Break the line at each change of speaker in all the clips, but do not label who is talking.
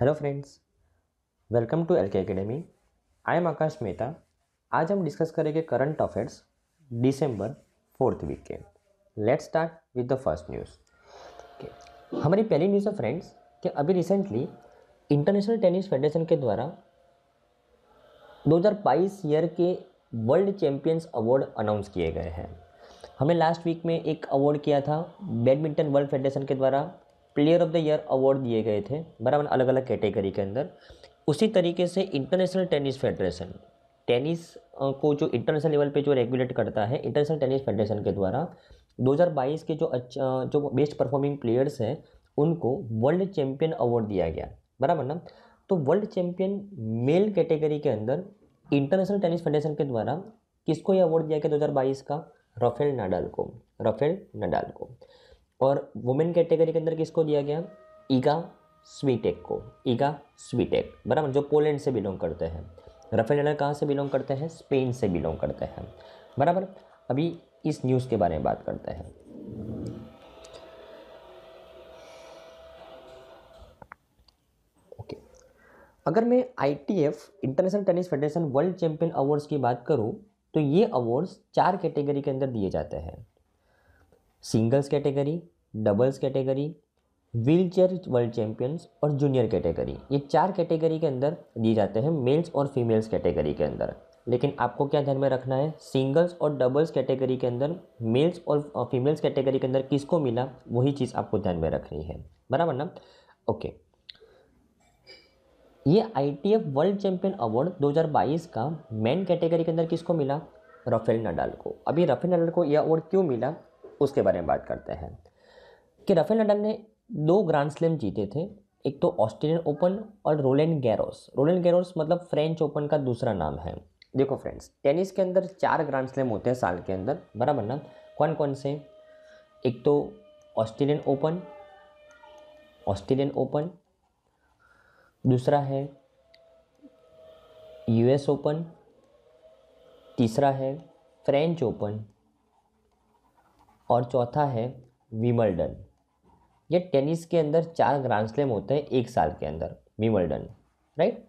Hello friends welcome to L K academy I am Akash Mehta आज हम discuss करेंगे current affairs December fourth week के let's start with the first news हमारी पहली news है friends कि अभी रिसेंटली इंटरनेशनल टेनिस फेडरेशन के द्वारा 2022 ईयर के वर्ल्ड चैम्पियंस अवार्ड अनाउंस किए गए हैं हमने लास्ट वीक में एक अवार्ड किया था बैडमिंटन वर्ल्ड फेडरेशन के द्वारा player of the year award दिए गए थे बराबर अलग अलग कैटेगरी के अंदर उसी तरीके से इंटरनेशनल टेनिस फेडरेशन टेनिस को जो इंटरनेशनल लेवल पे जो रेगुलेट करता है इंटरनेशनल टेनिस फेडरेशन के द्वारा 2022 के जो अच्छा जो बेस्ट परफॉर्मिंग प्लेयर्स हैं उनको वर्ल्ड चैम्पियन अवार्ड दिया गया बराबर ना तो वर्ल्ड चैम्पियन मेल कैटेगरी के अंदर इंटरनेशनल टेनिस फेडरेशन के द्वारा किसको ये अवार्ड दिया गया दो का राफेल नाडाल को राफेल नडाल को और वुमेन कैटेगरी के अंदर किसको दिया गया ईगा स्वीटेक को ईगा स्वीटेक बराबर जो पोलैंड से बिलोंग करते हैं रफेल नडल कहाँ से बिलोंग करते हैं स्पेन से बिलोंग करते हैं बराबर अभी इस न्यूज़ के बारे में बात करते हैं ओके अगर मैं ITF international tennis federation world champion awards की बात करूं तो ये अवार्ड्स चार कैटेगरी के अंदर दिए जाते हैं singles category doubles category wheelchair world champions और जूनियर कैटेगरी ये चार कैटेगरी के अंदर दिए जाते हैं मेल्स और फीमेल्स कैटेगरी के अंदर लेकिन आपको क्या ध्यान में रखना है सिंगल्स और डबल्स कैटेगरी के अंदर मेल्स और फीमेल्स कैटेगरी के अंदर किसको मिला वही चीज़ आपको ध्यान में रखनी है बराबर ना ओके ये आई वर्ल्ड चैंपियन अवार्ड 2022 का मेन कैटेगरी के अंदर किसको मिला राफेल नडाल को अभी राफेल नडाल को यह अवार्ड क्यों मिला उसके बारे में बात करते हैं कि रफेल नडल ने दो ग्रांड स्लैम जीते थे एक तो ऑस्ट्रेलियन ओपन और रोलैंड गैरोस रोलैंड गैरोस मतलब फ्रेंच ओपन का दूसरा नाम है देखो फ्रेंड्स टेनिस के अंदर चार ग्रांड स्लैम होते हैं साल के अंदर बराबर ना कौन कौन से एक तो ऑस्ट्रेलियन ओपन ऑस्ट्रेलियन ओपन दूसरा है यूएस ओपन तीसरा है फ्रेंच ओपन और चौथा है विमल्डन ये टेनिस के अंदर चार ग्रांड स्लैम होते हैं एक साल के अंदर विमल्डन राइट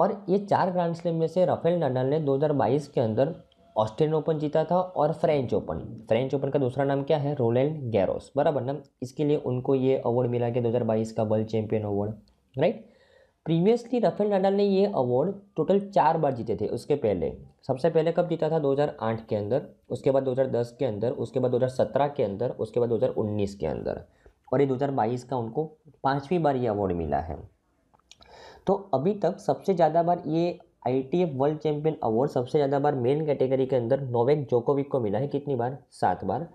और ये चार ग्रांड स्लैम में से राफेल नडाल ने 2022 के अंदर ऑस्ट्रेलियन ओपन जीता था और फ्रेंच ओपन फ्रेंच ओपन का दूसरा नाम क्या है रोलैंड गैरोस बराबर ना इसके लिए उनको ये अवार्ड मिला गया 2022 का world champion award right previously Rafael Nadal ने ये अवार्ड टोटल चार बार जीते थे उसके पहले सबसे पहले कब जीता था 2008 के अंदर उसके बाद 2010 के अंदर उसके बाद 2017 के अंदर उसके बाद 2019 के अंदर और ये 2022 का उनको पाँचवीं बार ये अवार्ड मिला है तो अभी तक सबसे ज़्यादा बार ये आई वर्ल्ड चैम्पियन अवार्ड सबसे ज़्यादा बार मेन कैटेगरी के अंदर नोवेक जोकोविक को मिला है कितनी बार सात बार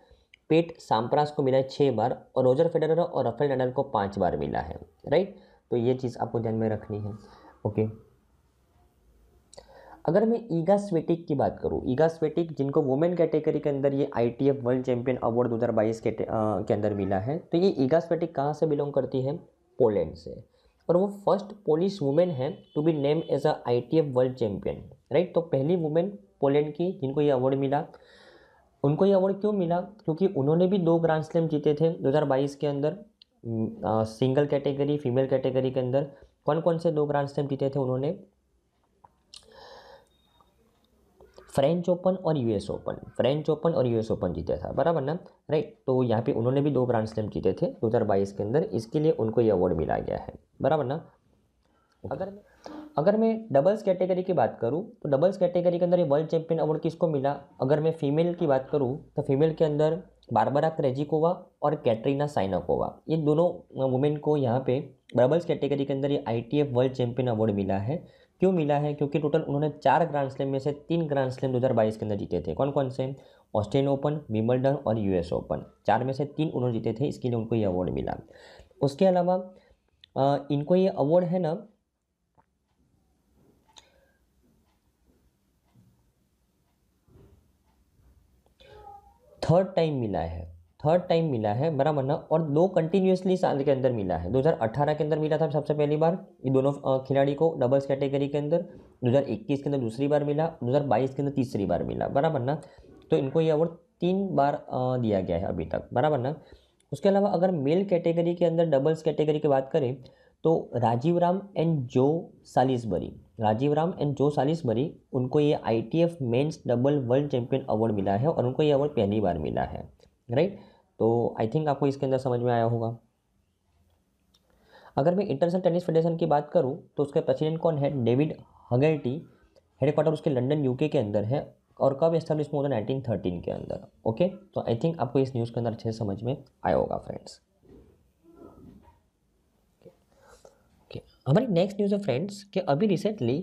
पेट सांप्रास को मिला है छः बार और रोजर फेडरर और रफेल नडाल को पाँच बार मिला है राइट तो ये चीज़ आपको ध्यान में रखनी है ओके अगर मैं ईगा स्वेटिक की बात करूँ ईगा स्वेटिक जिनको वुमेन कैटेगरी के अंदर ये आईटीएफ वर्ल्ड चैंपियन अवार्ड 2022 हज़ार बाईस के अंदर मिला है तो ये ईगा स्वेटिक कहाँ से बिलोंग करती है पोलैंड से और वो फर्स्ट पोलिश वुमेन है to be name as a I world champion right तो पहली वुमेन पोलैंड की जिनको ये अवार्ड मिला उनको ये अवार्ड क्यों मिला क्योंकि उन्होंने भी दो ग्रांड स्लैम जीते थे 2022 के अंदर सिंगल कैटेगरी फीमेल कैटेगरी के अंदर कौन कौन से दो ग्रांड स्लैम जीते थे उन्होंने फ्रेंच ओपन और यूएस ओपन फ्रेंच ओपन और यूएस ओपन जीता था बराबर ना राइट तो यहाँ पे उन्होंने भी दो ग्रांड स्लैम जीते थे 2022 के अंदर इसके लिए उनको ये अवार्ड मिला गया है बराबर ना अगर अगर मैं डबल्स कैटेगरी की बात करूँ तो डबल्स कैटेगरी के अंदर ये वर्ल्ड चैंपियन अवार्ड किसको मिला अगर मैं फीमेल की बात करूँ तो फीमेल के अंदर बारबरा क्रेजिकोवा और कैटरीना साइनाकोवा ये दोनों वुमेन को यहाँ पे डबल्स कैटेगरी के अंदर ये आई वर्ल्ड चैंपियन अवार्ड मिला है क्यों मिला है क्योंकि टोटल उन्होंने चार ग्रांड स्लैम में से तीन ग्रांड स्लैम 2022 के अंदर जीते थे कौन कौन से ऑस्ट्रेलियन ओपन विमल्डन और यूएस ओपन चार में से तीन उन्होंने जीते थे इसके लिए उनको ये अवार्ड मिला उसके अलावा इनको ये अवार्ड है ना थर्ड टाइम मिला है थर्ड टाइम मिला है बराबर ना और दो कंटिन्यूसली साल के अंदर मिला है 2018 के अंदर मिला था सबसे पहली बार ये दोनों खिलाड़ी को डबल्स कैटेगरी के अंदर 2021 के अंदर दूसरी बार मिला 2022 के अंदर तीसरी बार मिला बराबर ना तो इनको ये अवार्ड तीन बार दिया गया है अभी तक बराबर ना उसके अलावा अगर मेल कैटेगरी के अंदर डबल्स कैटेगरी की बात करें तो राजीव राम एंड जो सालिसबरी राजीव राम एंड जो सालिस मरी उनको ये I T F men's double world champion award मिला है और उनको ये अवार्ड पहली बार मिला है राइट तो आई थिंक आपको इसके अंदर समझ में आया होगा अगर मैं इंटरनेशनल टेनिस फेडरेशन की बात करूँ तो उसका प्रेसिडेंट कौन है डेविड हगेटी हेडक्वार्टर उसके लंडन यूके के अंदर है और कब स्टेब्लिश हुआ था नाइनटीन थर्टीन के अंदर ओके तो आई थिंक आपको इस न्यूज़ के अंदर अच्छे से समझ में आया होगा फ्रेंड्स हमारी नेक्स्ट न्यूज़ है फ्रेंड्स कि अभी रिसेंटली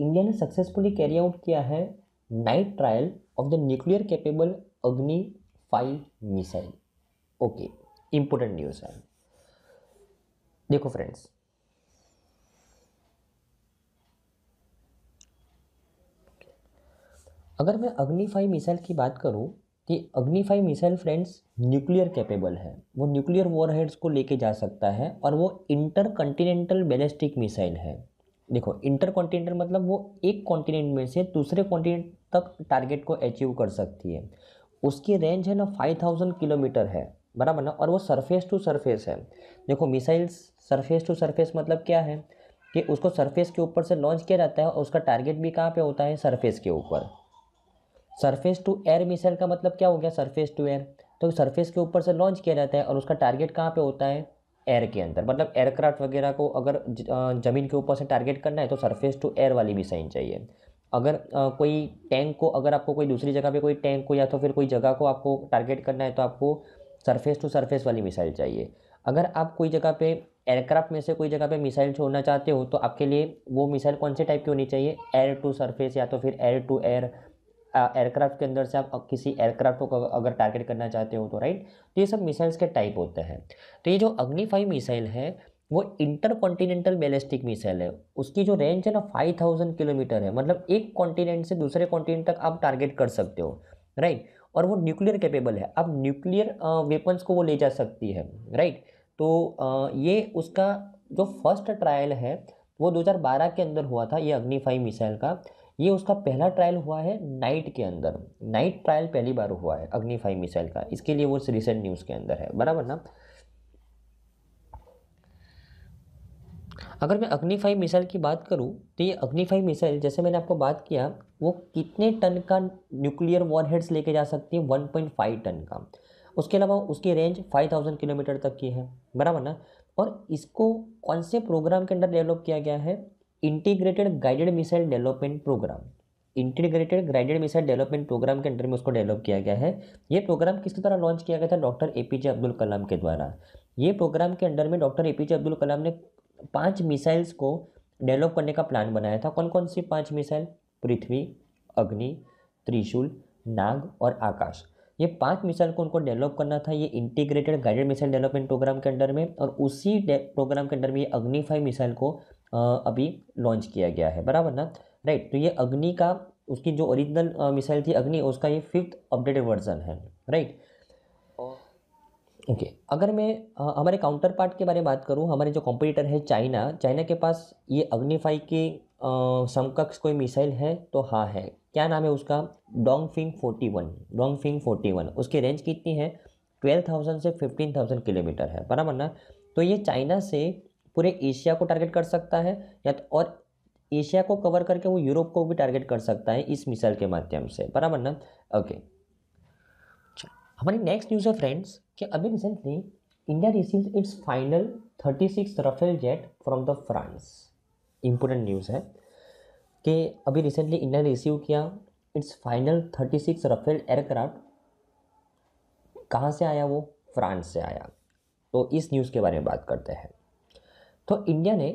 इंडिया ने सक्सेसफुली कैरी आउट किया है night trial of the nuclear capable Agni five missile okay important news है देखो फ्रेंड्स अगर मैं अग्नि फाइव मिसाइल की बात करूं कि Agni five missile friends nuclear capable है वो न्यूक्लियर वॉरहेड्स को लेके जा सकता है और वो इंटर कॉन्टीनेंटल बैलिस्टिक मिसाइल है देखो इंटर कॉन्टिनेंटल मतलब वो एक कॉन्टिनेंट में से दूसरे कॉन्टिनेंट तक टारगेट को अचीव कर सकती है उसकी रेंज है ना फाइव थाउजेंड किलोमीटर है बराबर ना और वो सरफेस टू सरफेस है देखो मिसाइल्स सरफेस टू सरफेस मतलब क्या है कि उसको सरफेस के ऊपर से लॉन्च किया जाता है और उसका टारगेट भी कहाँ पे होता है सरफेस के ऊपर सरफेस टू एयर मिसाइल का मतलब क्या हो गया सरफेस टू एयर तो सरफेस के ऊपर से लॉन्च किया जाता है और उसका टारगेट कहाँ पे होता है एयर के अंदर मतलब एयरक्राफ्ट वगैरह को अगर ज़मीन के ऊपर से टारगेट करना है तो सरफेस टू एयर वाली मिसाइल चाहिए अगर आ, कोई टैंक को अगर आपको कोई दूसरी जगह पे कोई टैंक को या तो फिर कोई जगह को आपको टारगेट करना है तो आपको सरफेस टू सरफेस वाली मिसाइल चाहिए अगर आप कोई जगह पे एयरक्राफ्ट में से कोई जगह पे मिसाइल छोड़ना चाहते हो तो आपके लिए वो मिसाइल कौन से टाइप की होनी चाहिए एयर टू सरफेस या तो फिर एयर टू एयर एयरक्राफ्ट के अंदर से आप किसी एयरक्राफ्ट को अगर टारगेट करना चाहते हो तो राइट तो ये सब मिसाइल्स के टाइप होते हैं तो ये जो अग्निफाई मिसाइल है वो इंटर कॉन्टिनेंटल बैलिस्टिक मिसाइल है उसकी जो रेंज है ना फाइव थाउजेंड किलोमीटर है मतलब एक कॉन्टिनेंट से दूसरे कॉन्टिनेंट तक आप टारगेट कर सकते हो राइट और वो न्यूक्लियर कैपेबल है आप न्यूक्लियर वेपन्स को वो ले जा सकती है राइट तो आ, ये उसका जो फर्स्ट ट्रायल है वो 2012 के अंदर हुआ था ये अग्निफाई मिसाइल का ये उसका पहला ट्रायल हुआ है नाइट के अंदर नाइट ट्रायल पहली बार हुआ है अग्नि फाइव मिसाइल का इसके लिए वो रिसेंट न्यूज़ के अंदर है बराबर ना अगर मैं अग्नि फाइव मिसाइल की बात करूं तो ये अग्नि फाइव मिसाइल जैसे मैंने आपको बात किया वो कितने टन का न्यूक्लियर वॉरहेड्स लेके जा सकती है 1.5 टन का उसके अलावा उसकी रेंज 5000 किलोमीटर तक की है बराबर ना और इसको कौन से प्रोग्राम के अंदर डेवलप किया गया है integrated guided missile development programme integrated guided missile development programme के अंडर में उसको डेवलप किया गया है ये प्रोग्राम किसके द्वारा लॉन्च किया गया था doctor A P J Abdul Kalam के द्वारा ये प्रोग्राम के अंडर में doctor A P J Abdul Kalam ने पांच मिसाइल्स को डेवलप करने का प्लान बनाया था कौन कौन सी पांच मिसाइल पृथ्वी अग्नि त्रिशूल नाग और आकाश ये पांच मिसाइल को उनको डेवलप करना था ये integrated guided missile development programme के अंडर में और उसी प्रोग्राम के अंडर में ये अग्नि फाइव मिसाइल को अभी लॉन्च किया गया है बराबर ना राइट तो ये अग्नि का उसकी जो ओरिजिनल मिसाइल थी अग्नि उसका ये फिफ्थ अपडेटेड वर्जन है राइट ओके okay. अगर मैं आ, हमारे काउंटर पार्ट के बारे में बात करूँ हमारे जो कॉम्पिटिटर है चाइना चाइना के पास ये अग्निफाई के समकक्ष कोई मिसाइल है तो हाँ है क्या नाम है उसका Dong Feng forty one Dong Feng forty one उसकी रेंज कितनी है ट्वेल्व थाउजेंड से फिफ्टीन थाउजेंड किलोमीटर है बराबर ना तो ये चाइना से पूरे एशिया को टारगेट कर सकता है या तो और एशिया को कवर करके वो यूरोप को भी टारगेट कर सकता है इस मिसाइल के माध्यम से बराबर ना ओके हमारी नेक्स्ट न्यूज़ है फ्रेंड्स कि अभी recently India receive its final thirty six Rafale jet from the France important news है कि अभी रिसेंटली इंडिया ने रिसीव किया its final thirty six Rafale aircraft कहाँ से आया वो फ्रांस से आया तो इस न्यूज़ के बारे में बात करते हैं तो इंडिया ने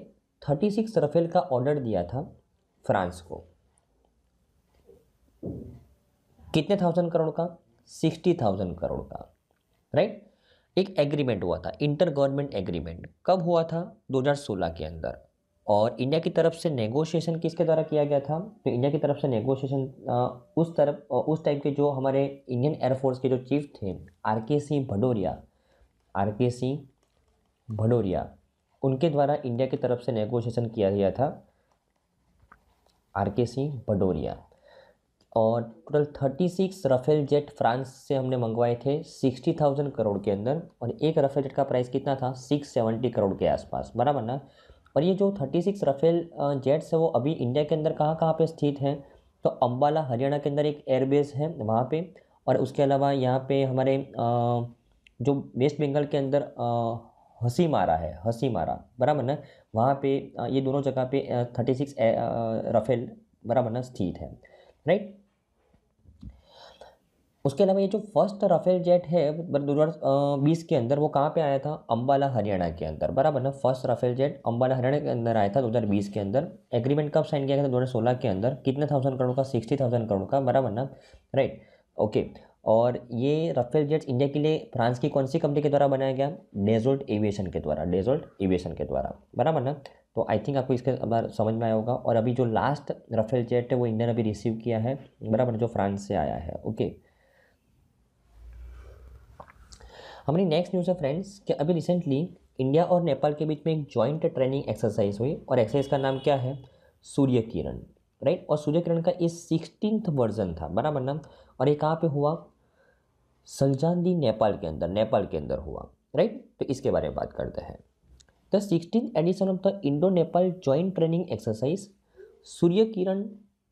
36 रफेल का ऑर्डर दिया था फ्रांस को कितने थाउजेंड करोड़ का सिक्सटी थाउजेंड करोड़ का राइट एक एग्रीमेंट हुआ था इंटर गवर्नमेंट एग्रीमेंट कब हुआ था 2016 के अंदर और इंडिया की तरफ से नेगोशिएशन किसके द्वारा किया गया था तो इंडिया की तरफ से नेगोशिएशन उस तरफ उस टाइम के जो हमारे इंडियन एयरफोर्स के जो चीफ थे आर के सिंह भडोरिया आर के सिंह भडोरिया उनके द्वारा इंडिया की तरफ से नेगोशिएशन किया गया था आर के सिंह भडोरिया और total thirty six Rafale jet France से हमने मंगवाए थे सिक्सटी थाउजेंड करोड़ के अंदर और एक राफेल जेट का प्राइस कितना था सिक्स सेवेंटी करोड़ के आसपास बराबर ना और ये जो थर्टी सिक्स राफेल जेट्स है वो अभी इंडिया के अंदर कहाँ कहाँ पे स्थित हैं तो अम्बाला हरियाणा के अंदर एक एयरबेस है वहाँ पे और उसके अलावा यहाँ पे हमारे जो वेस्ट बंगाल के अंदर हंसी मारा है हंसी मारा बराबर ना वहाँ पे ये दोनों जगह पे थर्टी सिक्स रफेल बराबर ना स्थित है राइट उसके अलावा ये जो फर्स्ट रफेल जेट है दो हज़ार बीस के अंदर वो कहाँ पे आया था अम्बाला हरियाणा के अंदर बराबर ना first Rafale jet Ambala Haryana के अंदर आया था दो हज़ार बीस के अंदर एग्रीमेंट कब साइन किया गया था दो हज़ार सोलह के अंदर कितने थाउजेंड करोड़ का सिक्सटी थाउजेंड करोड़ का बराबर ना राइट ओके okay. और ये रफेल जेट्स इंडिया के लिए फ्रांस की कौन सी कंपनी के द्वारा बनाया गया डेजोल्ट एविएशन के द्वारा डेजोल्ट एविएशन के द्वारा बराबर ना तो आई थिंक आपको इसके बार समझ में आया होगा और अभी जो लास्ट रफेल जेट है वो इंडिया ने अभी रिसीव किया है बराबर जो फ्रांस से आया है ओके हमारी नेक्स्ट न्यूज़ है फ्रेंड्स कि अभी रिसेंटली इंडिया और नेपाल के बीच में एक जॉइंट ट्रेनिंग एक्सरसाइज हुई और एक्सरसाइज का नाम क्या है सूर्य किरण राइट और सूर्य किरण का ये सिक्सटीन वर्जन था बराबर ना और ये कहाँ पे हुआ सलजानदी नेपाल के अंदर नेपाल के अंदर हुआ राइट तो इसके बारे में बात करते हैं the sixteen edition of the Indo Nepal joint training exercise Surya Kiran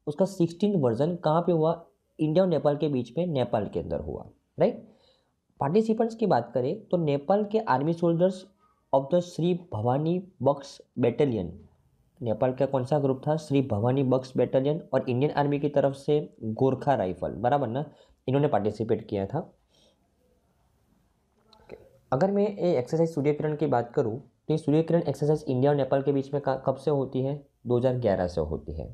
उसका सिक्सटीन वर्जन कहाँ पे हुआ इंडिया और नेपाल के बीच में नेपाल के अंदर हुआ राइट पार्टिसिपेंट्स की बात करें तो नेपाल के army soldiers of the Shri Bhawani Baksh battalion Nepal का कौन सा ग्रुप था श्री भवानी बक्स बैटालियन और इंडियन आर्मी की तरफ से गोरखा राइफल बराबर ना इन्होंने पार्टिसिपेट किया था अगर मैं ये एक्सरसाइज सूर्यकिरण की बात करूँ तो ये सूर्यकिरण एक्सरसाइज इंडिया और नेपाल के बीच में कब से होती है 2011 से होती है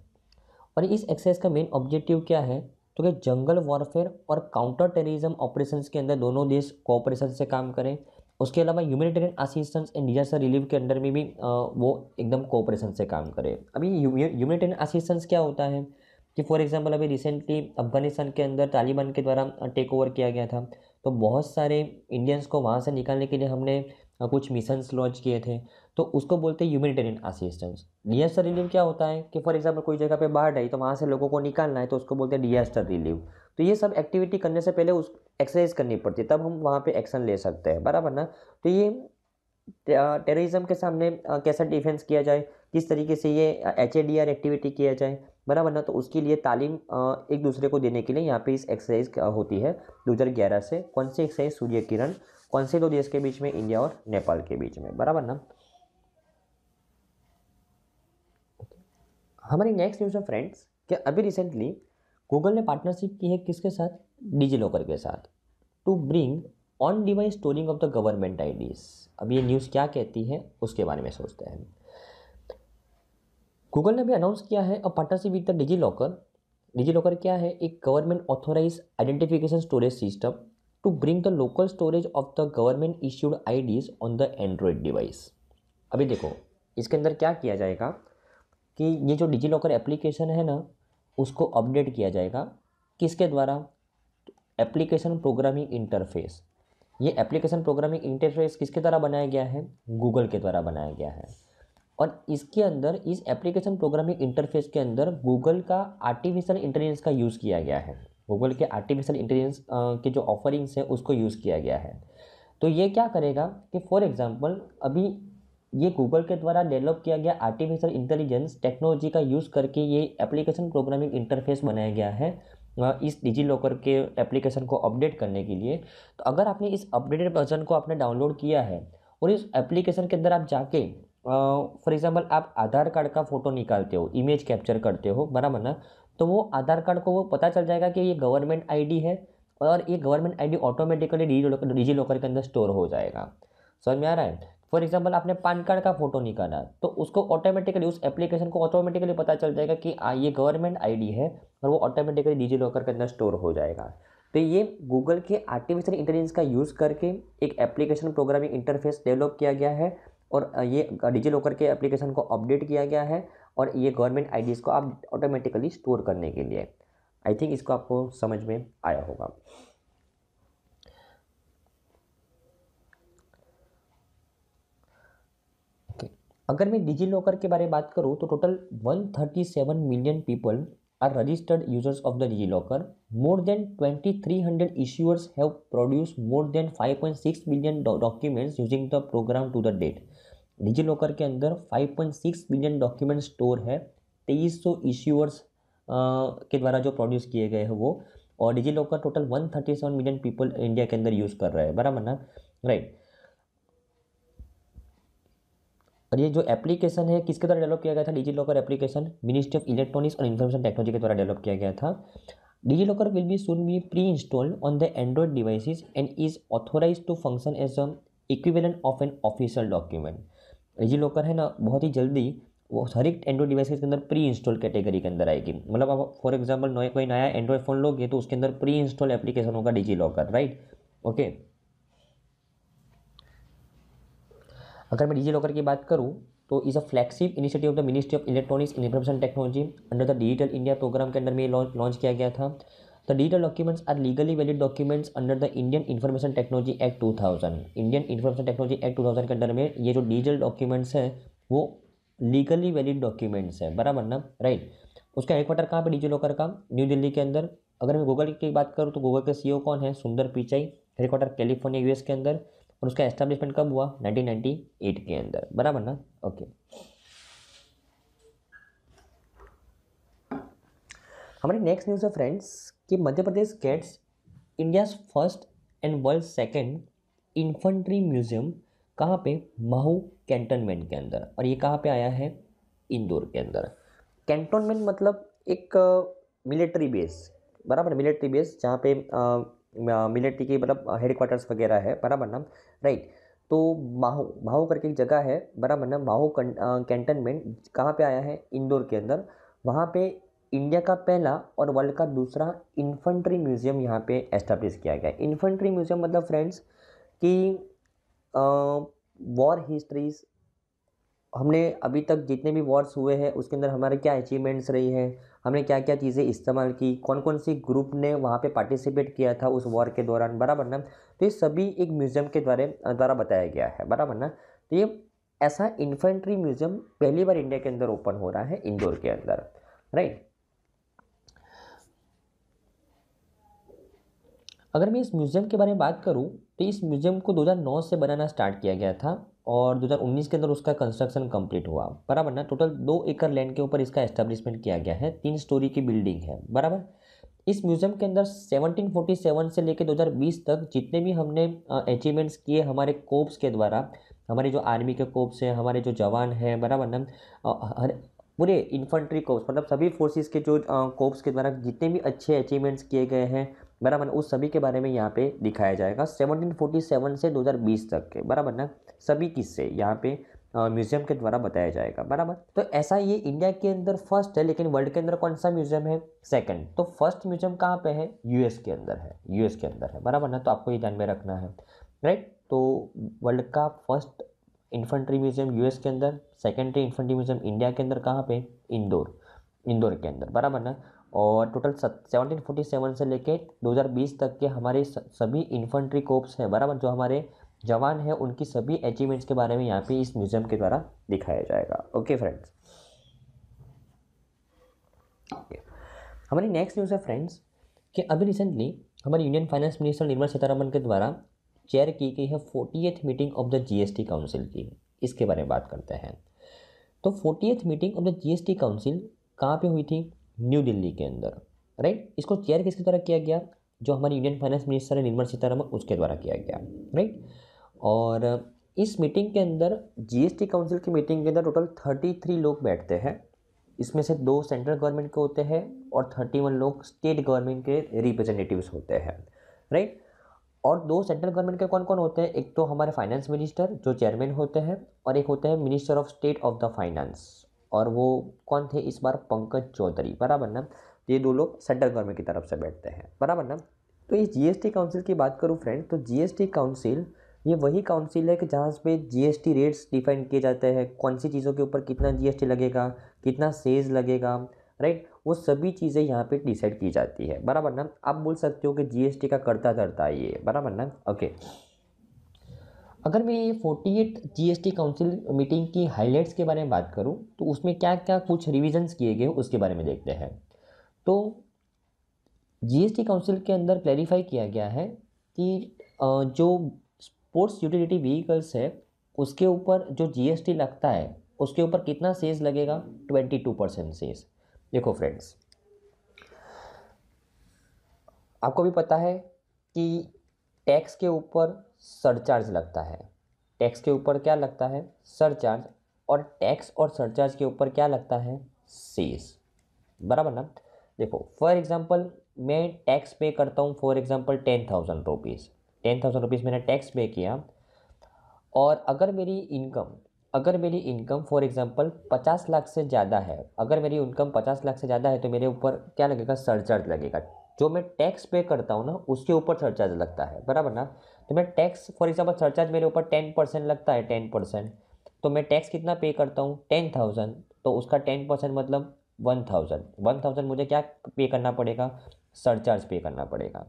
और इस एक्सरसाइज का मेन ऑब्जेक्टिव क्या है तो कि जंगल वॉरफेयर और काउंटर टेररिज्म ऑपरेशन के अंदर दोनों देश कोऑपरेशन से काम करें उसके अलावा humanitarian assistance and disaster relief के अंडर में भी वो एकदम कोऑपरेशन से काम करें अभी ह्यूमैनिटेरियन असिस्टेंस क्या होता है कि फॉर एग्जांपल अभी रिसेंटली अफगानिस्तान के अंदर तालिबान के द्वारा टेक ओवर किया गया था तो बहुत सारे इंडियंस को वहाँ से निकालने के लिए हमने कुछ मिशंस लॉन्च किए थे तो उसको बोलते हैं ह्यूमनिटेरियन असिस्टेंस डिजास्टर रिलीव क्या होता है कि फॉर एग्जाम्पल कोई जगह पे बाढ़ आई तो वहाँ से लोगों को निकालना है तो उसको बोलते हैं डिजास्टर रिलीव तो ये सब एक्टिविटी करने से पहले उस एक्सरसाइज करनी पड़ती है तब हम वहाँ पे एक्शन ले सकते हैं बराबर ना तो ये टेररिज्म के सामने कैसा डिफेंस किया जाए किस तरीके से ये एच एक्टिविटी किया जाए बराबर ना तो उसके लिए तालीम एक दूसरे को देने के लिए यहाँ पे इस एक्सरसाइज होती है दो हज़ार ग्यारह से कौन सी एक्सरसाइज सूर्य किरण कौन से दो देश के बीच में इंडिया और नेपाल के बीच में बराबर ना हमारी नेक्स्ट न्यूज़ है फ्रेंड्स कि अभी रिसेंटली गूगल ने पार्टनरशिप की है किसके साथ डिजी लॉकर के साथ to bring on device storing of the government ID अब ये न्यूज़ क्या कहती है उसके बारे में सोचते हैं गूगल ने भी अनाउंस किया है और partnership with the DigiLocker DigiLocker क्या है एक government authorise identification storage system to bring the local storage of the government issued ID on the Android device अभी देखो इसके अंदर क्या किया जाएगा कि ये जो डिजी लॉकर एप्लीकेशन है ना उसको अपडेट किया जाएगा किसके द्वारा एप्लीकेशन प्रोग्रामिंग इंटरफेस ये एप्लीकेशन प्रोग्रामिंग इंटरफेस किसके द्वारा बनाया गया है गूगल के द्वारा बनाया गया है और इसके अंदर इस एप्लीकेशन प्रोग्रामिंग इंटरफेस के अंदर गूगल का आर्टिफिशियल इंटेलिजेंस का यूज़ किया गया है गूगल के आर्टिफिशियल इंटेलिजेंस के जो ऑफरिंग्स हैं उसको यूज़ किया गया है तो ये क्या करेगा कि फॉर एग्ज़ाम्पल अभी ये गूगल के द्वारा डेवलप किया गया आर्टिफिशियल इंटेलिजेंस टेक्नोलॉजी का यूज़ करके ये एप्लीकेशन प्रोग्रामिंग इंटरफेस बनाया गया है इस डिजी लॉकर के एप्लीकेशन को अपडेट करने के लिए तो अगर आपने इस अपडेटेड वर्जन को आपने डाउनलोड किया है और इस एप्लीकेशन के अंदर आप जाके फॉर एग्ज़ाम्पल आप आधार कार्ड का फ़ोटो निकालते हो इमेज कैप्चर करते हो बराबर ना तो वो आधार कार्ड को वो पता चल जाएगा कि ये गवर्नमेंट आईडी है और ये government ID automatically DigiLocker के अंदर स्टोर हो जाएगा समझ में आ रहा है फॉर एग्जाम्पल आपने पान कार्ड का फोटो निकाला तो उसको ऑटोमेटिकली उस एप्लीकेशन को ऑटोमेटिकली पता चल जाएगा कि आ, हाँ, ये गवर्नमेंट आई है और वो ऑटोमेटिकली डिजी लॉकर के अंदर स्टोर हो जाएगा तो ये गूगल के आर्टिफिशियल इंटेलिजेंस का यूज़ करके एक एप्लीकेशन प्रोग्रामिंग इंटरफेस डेवलप किया गया है और ये डिजी लॉकर के एप्लीकेशन को अपडेट किया गया है और ये गवर्नमेंट आई को आप ऑटोमेटिकली स्टोर करने के लिए आई थिंक इसको आपको समझ में आया होगा अगर मैं डिजी लॉकर के बारे में बात करूँ तो total 137 million people are registered users of the DigiLocker. More than 2300 issuers have produced more than 5.6 million do documents using the program to the date. DigiLocker के अंदर 5.6 million documents store है 2300 issuers uh, के द्वारा जो produce किए गए हैं वो और DigiLocker total 137 million people India के अंदर यूज़ कर रहे हैं बराबर ना राइट और ये जो एप्लीकेशन है किसके द्वारा डेवलप किया गया था DigiLocker application ministry of electronics और इन्फॉर्मेशन टेक्नोलॉजी के द्वारा डेवलप किया गया था DigiLocker will be soon be pre installed on the Android devices and is authorise to function as a equivalent of an official document DigiLocker है ना बहुत ही जल्दी वो हर एक एंड्रॉइड डिवाइस के अंदर प्री इंस्टॉल कैटेगरी के अंदर आएगी मतलब आप फॉर एग्जाम्पल कोई नया एंड्रॉइड फ़ोन लोगे तो उसके अंदर प्री इंस्टॉल एप्लीकेशन होगा डिजी लॉकर राइट ओके अगर मैं डिजी लॉकर की बात करूँ तो is a flagship initiative of the ministry of electronics and technology under the digital India programme के अंदर में लॉन्च किया गया था the digital documents are legally valid documents under the Indian information technology act 2000 Indian information technology act 2000 के under में ये जो डिजिटल डॉक्यूमेंट्स हैं वो लीगली वैलिड डॉक्यूमेंट्स हैं बराबर ना राइट उसका हेडक्वार्टर कहाँ पर डिजी लॉकर का न्यू दिल्ली के अंदर अगर मैं गूगल की बात करूँ तो गूगल के सी e कौन है सुंदर पिचाई हेडक्वार्टर कैलिफोर्निया यूएस के अंदर और उसका एस्टेब्लिशमेंट कब हुआ 1998 के अंदर बराबर ना ओके हमारी नेक्स्ट न्यूज़ है फ्रेंड्स कि Madhya Pradesh gets India first and world second infantry museum कहाँ पे महू कैंटोनमेंट के अंदर और ये कहाँ पे आया है इंदौर के अंदर कैंटोनमेंट मतलब एक मिलिट्री uh, बेस बराबर मिलिट्री बेस जहाँ पे आ, uh, मिलिट्री की मतलब हेड क्वार्टर्स वगैरह है बराबर ना राइट तो माहो माहो करके एक जगह है बराबर ना माहो कैंटनमेंट कहाँ पे आया है इंदौर के अंदर वहाँ पे इंडिया का पहला और वर्ल्ड का दूसरा इन्फेंट्री म्यूज़ियम यहाँ पे एस्टेब्लिश किया गया है इन्फेंट्री म्यूज़ियम मतलब फ्रेंड्स कि वॉर हिस्ट्रीज हमने अभी तक जितने भी वॉर्स हुए हैं उसके अंदर हमारे क्या अचीवमेंट्स रही हैं हमने क्या क्या चीज़ें इस्तेमाल की कौन कौन से ग्रुप ने वहाँ पे पार्टिसिपेट किया था उस वॉर के दौरान बराबर ना तो ये सभी एक म्यूज़ियम के द्वारा द्वारा बताया गया है बराबर ना तो ये ऐसा इन्फेंट्री म्यूज़ियम पहली बार इंडिया के अंदर ओपन हो रहा है इंदौर के अंदर राइट अगर मैं इस म्यूज़ियम के बारे में बात करूं तो इस म्यूज़ियम को 2009 से बनाना स्टार्ट किया गया था और 2019 के अंदर उसका कंस्ट्रक्शन कंप्लीट हुआ बराबर ना टोटल दो एकड़ लैंड के ऊपर इसका एस्टेब्लिशमेंट किया गया है तीन स्टोरी की बिल्डिंग है बराबर इस म्यूज़ियम के अंदर 1747 से लेकर 2020 तक जितने भी हमने अचीवमेंट्स किए हमारे कोप्स के द्वारा हमारे जो आर्मी के कोप्स हैं हमारे जो जवान हैं बराबर ना हर पूरे इन्फेंट्री कोप्स मतलब सभी फोर्सेस के जो कोप्स के द्वारा जितने भी अच्छे अचीवमेंट्स किए गए हैं बराबर ना उस सभी के बारे में यहाँ पे दिखाया जाएगा 1747 से 2020 तक के बराबर ना सभी किस्से यहाँ पे म्यूज़ियम के द्वारा बताया जाएगा बराबर तो ऐसा ये इंडिया के अंदर फर्स्ट है लेकिन वर्ल्ड के अंदर कौन सा म्यूज़ियम है सेकंड तो फर्स्ट म्यूज़ियम कहाँ पे है यूएस के अंदर है यूएस के अंदर है बराबर ना तो आपको ये ध्यान में रखना है राइट तो वर्ल्ड का फर्स्ट इन्फेंट्री म्यूज़ियम यूएस के अंदर सेकेंडरी इन्फेंट्री म्यूज़ियम इंडिया के अंदर कहाँ पर इंदौर इंदौर के अंदर बराबर ना और टोटल सेवनटीन फोर्टी सेवन से लेकर दो तक के हमारे सभी इन्फेंट्री कोप्स हैं बराबर जो हमारे जवान है उनकी सभी अचीवमेंट्स के बारे में यहाँ पे इस म्यूज़ियम के द्वारा दिखाया जाएगा ओके फ्रेंड्स हमारी नेक्स्ट न्यूज़ है फ्रेंड्स कि अभी रिसेंटली हमारे union finance minister Nirmala Sitharaman के द्वारा चेयर की गई है forty meeting of the GST council की इसके बारे में बात करते हैं तो forty meeting of the GST council कहाँ पे हुई थी न्यू दिल्ली के अंदर राइट इसको चेयर किसके द्वारा किया गया जो हमारे यूनियन फाइनेंस मिनिस्टर है निर्मला सीतारमन उसके द्वारा किया गया राइट और इस मीटिंग के अंदर जीएसटी काउंसिल की मीटिंग के अंदर टोटल थर्टी थ्री लोग बैठते हैं इसमें से दो सेंट्रल गवर्नमेंट के होते हैं और थर्टी वन लोग स्टेट गवर्नमेंट के रिप्रेजेंटेटिव्स होते हैं राइट और दो सेंट्रल गवर्नमेंट के कौन कौन होते हैं एक तो हमारे फाइनेंस मिनिस्टर जो चेयरमैन होते हैं और एक होते हैं minister of state of the finance और वो कौन थे इस बार पंकज चौधरी बराबर ना ये दो लोग सेंट्रल गवर्नमेंट की तरफ से बैठते हैं बराबर ना तो इस जीएसटी काउंसिल की बात करूँ फ्रेंड तो जीएसटी काउंसिल ये वही काउंसिल है कि जहाँ पे जीएसटी रेट्स डिफाइन किए जाते हैं कौन सी चीज़ों के ऊपर कितना जीएसटी लगेगा कितना सेज लगेगा राइट वो सभी चीज़ें यहाँ पे डिसाइड की जाती है बराबर ना आप बोल सकते हो कि जीएसटी का करता धरता है ये बराबर ना ओके अगर मैं ये forty eight G council meeting की हाईलाइट्स के बारे में बात करूँ तो उसमें क्या क्या कुछ रिविजन्स किए गए उसके बारे में देखते हैं तो जीएसटी काउंसिल के अंदर क्लैरिफाई किया गया है कि जो स्पोर्ट्स यूटिलिटी व्हीकल्स है उसके ऊपर जो जीएसटी लगता है उसके ऊपर कितना सेस लगेगा ट्वेंटी टू परसेंट सेज देखो फ्रेंड्स आपको भी पता है कि टैक्स के ऊपर सरचार्ज लगता है टैक्स के ऊपर क्या लगता है सरचार्ज और टैक्स और सरचार्ज के ऊपर क्या लगता है सेज बराबर ना देखो फॉर एग्जांपल मैं टैक्स पे करता हूँ for example ten thousand rupees ten thousand rupees मैंने टैक्स पे किया और अगर मेरी इनकम अगर मेरी इनकम फॉर एग्ज़ाम्पल पचास लाख से ज़्यादा है अगर मेरी इनकम पचास लाख से ज़्यादा है तो मेरे ऊपर क्या लगेगा सरचार्ज लगेगा जो मैं टैक्स पे करता हूँ ना उसके ऊपर सरचार्ज लगता है बराबर ना तो मैं टैक्स फॉर एग्ज़ाम्पल सरचार्ज मेरे ऊपर टेन परसेंट लगता है टेन परसेंट तो मैं टैक्स कितना पे करता हूँ टेन थाउजेंड तो उसका टेन परसेंट मतलब वन थाउजेंड वन थाउजेंड मुझे क्या पे करना पड़ेगा सरचार्ज पे करना पड़ेगा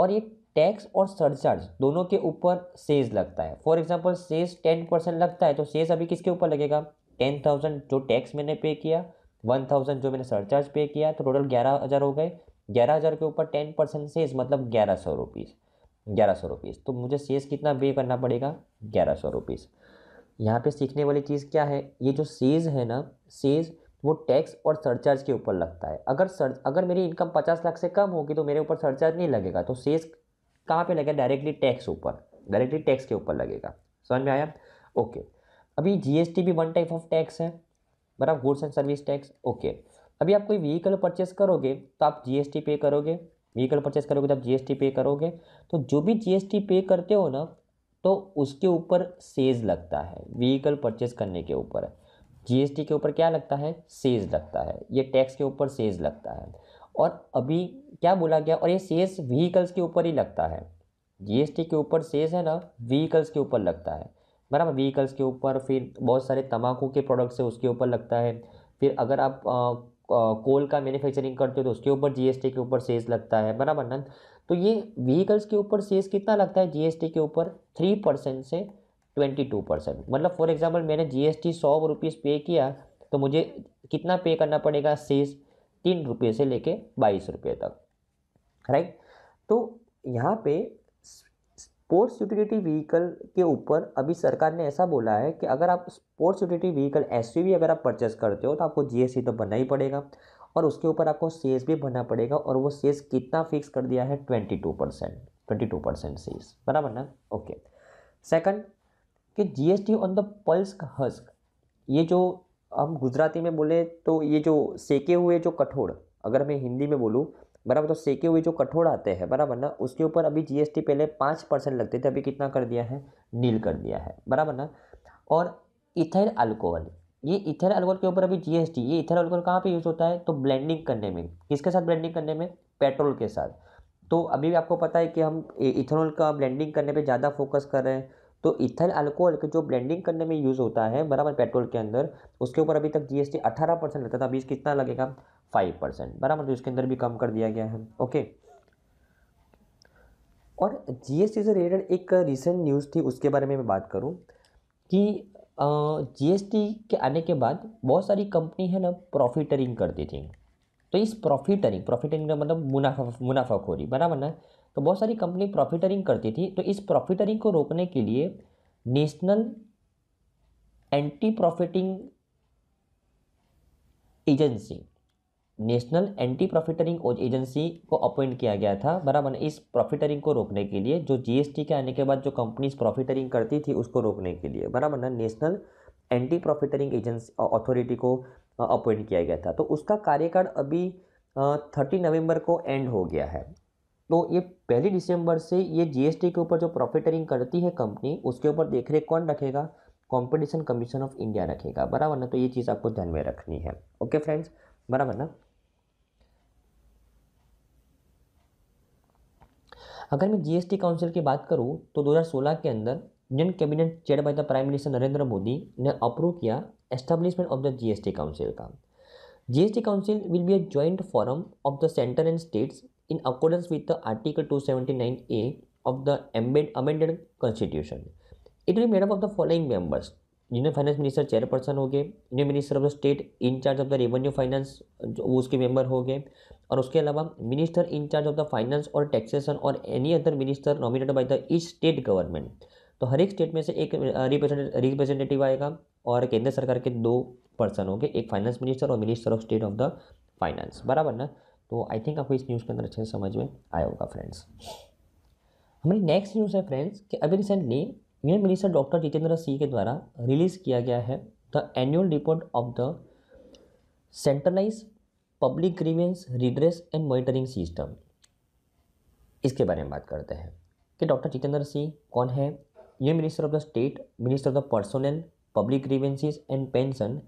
और ये टैक्स और सरचार्ज दोनों के ऊपर सेज लगता है for example cess ten percent लगता है तो सेज अभी किसके ऊपर लगेगा टेन थाउजेंड जो टैक्स मैंने पे किया वन थाउजेंड जो मैंने सरचार्ज पे किया तो टोटल ग्यारह हज़ार हो गए ग्यारह हज़ार के ऊपर टेन परसेंट सेज मतलब ग्यारह सौ रुपीज़ ग्यारह सौ रुपीज़ तो मुझे सेज कितना पे करना पड़ेगा ग्यारह सौ रुपीज़ यहाँ पर सीखने वाली चीज़ क्या है ये जो सेज है ना सेज वो टैक्स और सरचार्ज के ऊपर लगता है अगर सर अगर मेरी इनकम पचास लाख से कम होगी तो मेरे ऊपर सरचार्ज नहीं लगेगा तो सेज कहाँ पे लगेगा डायरेक्टली टैक्स ऊपर डायरेक्टली टैक्स के ऊपर लगेगा समझ में आया ओके अभी जीएसटी भी वन टाइप ऑफ टैक्स है बराबर goods and service tax okay अभी आप कोई व्हीकल परचेस करोगे तो आप जीएसटी पे करोगे व्हीकल परचेस करोगे तो आप जीएसटी पे करोगे तो जो भी जीएसटी पे करते हो ना तो उसके ऊपर सेज लगता है व्हीकल परचेस करने के ऊपर जीएसटी के ऊपर क्या लगता है सेज लगता है ये टैक्स के ऊपर सेज लगता है और अभी क्या बोला गया और ये सेस व्हीकल्स के ऊपर ही लगता है जीएसटी के ऊपर सेस है ना व्हीकल्स के ऊपर लगता है बराबर व्हीकल्स के ऊपर फिर बहुत सारे तम्बाकू के प्रोडक्ट्स है उसके ऊपर लगता है फिर अगर आप आ, कोल का मैन्युफैक्चरिंग करते हो तो उसके ऊपर जीएसटी के ऊपर सेस लगता है बराबर ना तो ये व्हीकल्स के ऊपर सेस कितना लगता है जीएसटी के ऊपर थ्री परसेंट से ट्वेंटी टू परसेंट मतलब फॉर एग्जाम्पल मैंने जीएसटी सौ रुपीज़ पे किया तो मुझे कितना पे करना पड़ेगा सेस तीन रुपये से लेके बाईस रुपये तक राइट तो यहाँ पे स्पोर्ट्स यूटिलिटी व्हीकल के ऊपर अभी सरकार ने ऐसा बोला है कि अगर आप स्पोर्ट्स यूटिलिटी व्हीकल एस अगर आप परचेस करते हो तो आपको जीएसटी तो बनना ही पड़ेगा और उसके ऊपर आपको सेस भी भरना पड़ेगा और वो सेस कितना फिक्स कर दिया है twenty two percent twenty two percent cess बराबर ना ओके सेकंड कि GST on the pulse husk ये जो हम गुजराती में बोले तो ये जो सेके हुए जो कठोर अगर मैं हिंदी में बोलूँ बराबर तो सेके हुए जो कठोर आते हैं बराबर ना उसके ऊपर अभी जीएसटी पहले पाँच परसेंट लगते थे अभी कितना कर दिया है नील कर दिया है बराबर ना और इथेन अल्कोहल ये इथेन अल्कोहल के ऊपर अभी जीएसटी ये इथेन अल्कोहल कहाँ पे यूज़ होता है तो ब्लेंडिंग करने में किसके साथ ब्लेंडिंग करने में पेट्रोल के साथ तो अभी भी आपको पता है कि हम इथेनॉल का ब्लेंडिंग करने पर ज़्यादा फोकस कर रहे हैं तो इथल अल्कोहल के जो ब्लेंडिंग करने में यूज़ होता है बराबर पेट्रोल के अंदर उसके ऊपर अभी तक जीएसटी 18 परसेंट लगता था अभी कितना लगेगा 5 परसेंट बराबर तो इसके अंदर भी कम कर दिया गया है ओके और जीएसटी से रिलेटेड एक रिसेंट न्यूज़ थी उसके बारे में मैं बात करूँ कि टी के आने के बाद बहुत सारी कंपनी है ना प्रॉफिटरिंग करती थी तो इस प्रॉफिटरिंग प्रॉफिटरिंग मतलब मुनाफा मुनाफाखोरी बराबर ना तो बहुत सारी कंपनी प्रॉफिटरिंग करती थी तो इस प्रॉफिटरिंग को रोकने के लिए national anti profiting agency national anti profiteering agency को अपॉइंट किया गया था बराबर इस प्रॉफिटरिंग को रोकने के लिए जो जीएसटी के आने के बाद जो कंपनीज प्रॉफिटरिंग करती थी उसको रोकने के लिए बराबर ना national anti profiteering agency authority को अपॉइंट किया गया था तो उसका कार्यकाल अभी थर्टी नवंबर को एंड हो गया है तो ये पहली दिसंबर से ये जीएसटी के ऊपर जो प्रॉफिटरिंग करती है कंपनी उसके ऊपर देख रेख कौन रखेगा कंपटीशन कमीशन ऑफ इंडिया रखेगा बराबर ना तो ये चीज़ आपको ध्यान में रखनी है ओके फ्रेंड्स बराबर ना अगर मैं जीएसटी काउंसिल की बात करूँ तो 2016 के अंदर Indian cabinet chair by the prime minister Narendra Modi ने अप्रूव किया establishment of the GST council का GST council will be a joint forum of the centre and states in accordance with the Article 279A of the amended constitution. It will be made up of the following members. Union finance minister chairperson हो गए union minister of the state in charge of the revenue finance वो उसके member हो गए और उसके अलावा minister in charge of the finance और टैक्सेशन और any other minister nominated by the each state government तो हर एक स्टेट में से एक रिप्रेजेंटेटिव आएगा और केंद्र सरकार के दो पर्सन होंगे एक फाइनेंस मिनिस्टर और minister of state of the finance बराबर ना तो आई थिंक आपको इस न्यूज़ के अंदर अच्छे से समझ में आया होगा फ्रेंड्स हमारी नेक्स्ट न्यूज़ है फ्रेंड्स कि अभी recently union minister doctor Jitendra Singh के द्वारा रिलीज़ किया गया है the annual report of the centralise public grievance redress and monitoring system इसके बारे में बात करते हैं कि डॉक्टर जितेंद्र सिंह कौन है union minister of the state minister of the personnel public grievances and pension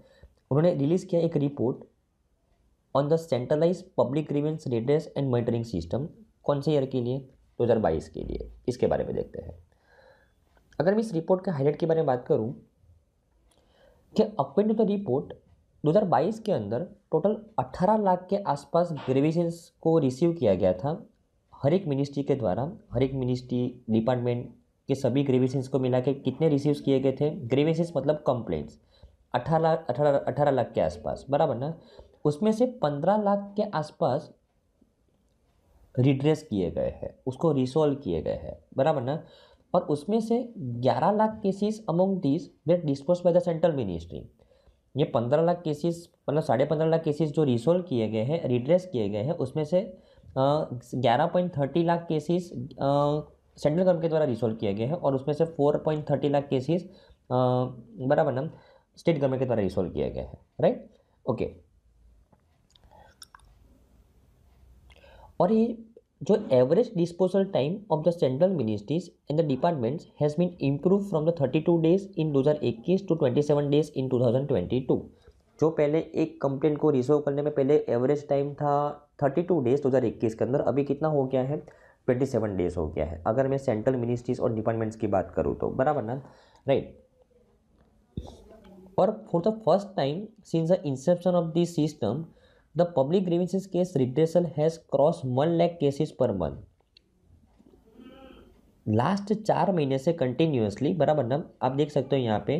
उन्होंने रिलीज़ किया एक report on the centralise public grievance redress and monitoring system कौन से ईयर के लिए दो हज़ार बाईस के लिए इसके बारे में देखते हैं अगर मैं इस रिपोर्ट के हाईलाइट के बारे में बात करूँ कि अकॉर्डिंग टू द रिपोर्ट 2022 के अंदर टोटल 18 लाख के आसपास ग्रेविजेंस को रिसीव किया गया था हर एक मिनिस्ट्री के द्वारा हर एक मिनिस्ट्री डिपार्टमेंट के सभी ग्रेविजेंस को मिला के कितने रिसीव किए गए थे ग्रेविजेंस मतलब कंप्लेंट्स अठारह अठारह अठारह लाख के आसपास बराबर ना उसमें से पंद्रह लाख के आसपास रिड्रेस किए गए हैं उसको रिसोल्व किए गए हैं बराबर ना और उसमें से ग्यारह lakh cases among this that dispose by the central ministry ये पंद्रह लाख केसेस मतलब साढ़े पंद्रह लाख केसेस जो रिसोल्व किए गए हैं रिड्रेस किए गए हैं उसमें से ग्यारह point thirty lakh cases central government के द्वारा रिसोल्व किए गए हैं और उसमें से four point thirty lakh cases बराबर ना स्टेट गवर्नमेंट के द्वारा रिसोल्व किए गए हैं राइट ओके और ये जो average disposal time of the central ministries and the departments has been improve from the 32 days in 2021 to 27 days in 2022 जो पहले एक कंप्लेंट को रिजोल्व करने में पहले एवरेज टाइम था 32 डेज 2021 के अंदर अभी कितना हो गया है 27 डेज हो गया है अगर मैं सेंट्रल मिनिस्ट्रीज और डिपार्टमेंट्स की बात करूँ तो बराबर ना राइट और for the first time since the inception of this system the public grievances case redressal has cross one lakh cases per month last चार महीने से कंटिन्यूसली बराबर ना आप देख सकते हो यहाँ पे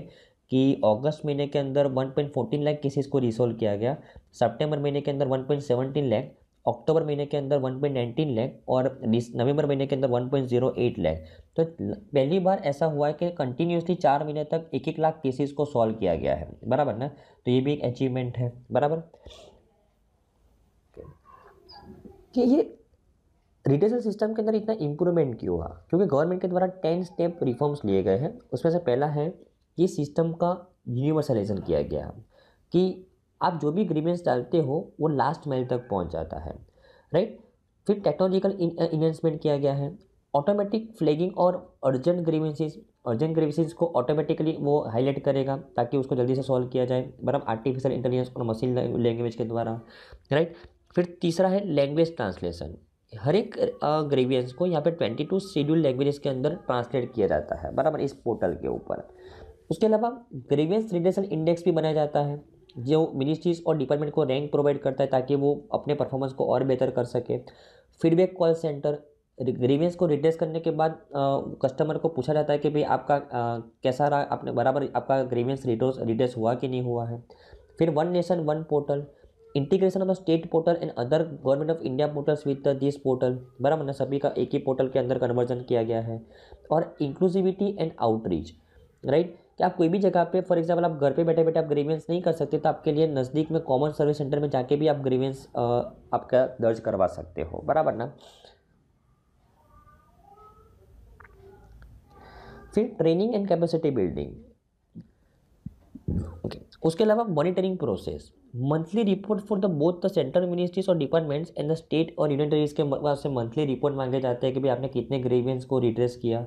कि अगस्त महीने के अंदर 1.14 लैख केसेस को रिसोल्व किया गया सितंबर महीने के अंदर 1.17 लैख अक्टूबर महीने के अंदर 1.19 लैख और नवंबर महीने के अंदर 1.08 लैख तो पहली बार ऐसा हुआ है कि कंटिन्यूसली चार महीने तक एक एक लाख केसेस को सॉल्व किया गया है बराबर ना तो ये भी एक अचीवमेंट है बराबर कि ये रिटेल सिस्टम के अंदर इतना इम्प्रूवमेंट क्यों हुआ क्योंकि गवर्नमेंट के द्वारा टेन स्टेप रिफॉर्म्स लिए गए हैं उसमें से पहला है कि सिस्टम का यूनिवर्सलाइजेशन किया गया कि आप जो भी ग्रीवेंस डालते हो वो लास्ट माइल तक पहुंच जाता है राइट फिर टेक्नोलॉजिकल इन्हेंसमेंट uh, किया गया है ऑटोमेटिक फ्लैगिंग और अर्जेंट ग्रीवेंसेज अर्जेंट ग्रीवेंसेज को ऑटोमेटिकली वो हाईलाइट करेगा ताकि उसको जल्दी से सॉल्व किया जाए बराबर आर्टिफिशियल इंटेलिजेंस और मशीन लैंग्वेज के द्वारा राइट फिर तीसरा है लैंग्वेज ट्रांसलेशन हर एक ग्रेवियंस को यहाँ पे 22 शेड्यूल लैंग्वेजेस के अंदर ट्रांसलेट किया जाता है बराबर इस पोर्टल के ऊपर उसके अलावा ग्रेवियंस रिलेशन इंडेक्स भी बनाया जाता है जो मिनिस्ट्रीज और डिपार्टमेंट को रैंक प्रोवाइड करता है ताकि वो अपने परफॉर्मेंस को और बेहतर कर सके फीडबैक कॉल सेंटर ग्रेवियंस को रिड्रेस करने के बाद कस्टमर को पूछा जाता है कि भाई आपका आ, कैसा रहा आपने बराबर आपका ग्रेवियंस रिड्रेस रिड्रेस हुआ कि नहीं हुआ है फिर one nation one portal integration of the state portal and other government of India portals with this portal बराबर ना मतलब सभी का एक ही पोर्टल के अंदर कन्वर्जन किया गया है और इंक्लूसिविटी एंड आउटरीच राइट कि आप कोई भी जगह पे फॉर एग्जांपल आप घर पे बैठे बैठे आप ग्रीवेंस नहीं कर सकते तो आपके लिए नज़दीक में कॉमन सर्विस सेंटर में जाके भी आप ग्रीवेंस आपका दर्ज करवा सकते हो बराबर ना फिर ट्रेनिंग एंड कैपेसिटी बिल्डिंग उसके अलावा monitoring process monthly report for the both the central ministries और डिपार्टमेंट्स एंड द स्टेट और यूनिटरीज के पास से मंथली रिपोर्ट मांगे जाते हैं कि भाई आपने कितने ग्रेवियंस को रिड्रेस किया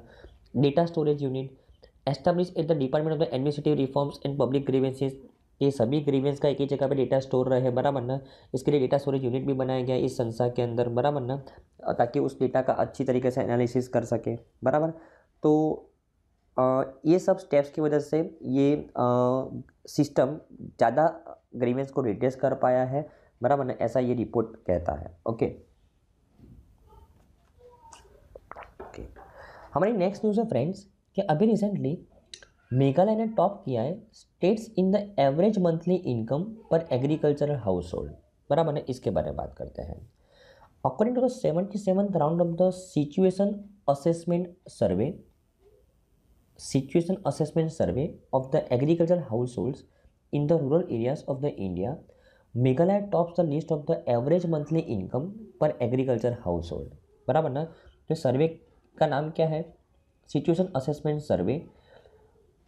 data storage unit establish at the department of the administrative reforms and public grievances ये सभी ग्रीवेंस का एक ही जगह पे डेटा स्टोर रहे बराबर ना इसके लिए डेटा स्टोरेज यूनिट भी बनाया गया इस संस्था के अंदर बराबर ना ताकि उस डेटा का अच्छी तरीके से एनालिसिस कर सके बराबर तो आ, ये सब स्टेप्स की वजह से ये आ, सिस्टम ज़्यादा ग्रीवेंस को रिड्रेस कर पाया है बराबर ना ऐसा ये रिपोर्ट कहता है ओके ओके हमारी नेक्स्ट न्यूज़ है फ्रेंड्स कि अभी रिसेंटली मेघालय ने टॉप किया है states in the average monthly income per agricultural household बराबर है इसके बारे में बात करते हैं according to the seventy seven round of the situation assessment survey assessment survey of the agriculture household in the rural areas of the India Meghalaya tops the list of the average monthly income per agriculture household बराबर ना तो survey का नाम क्या है situation assessment survey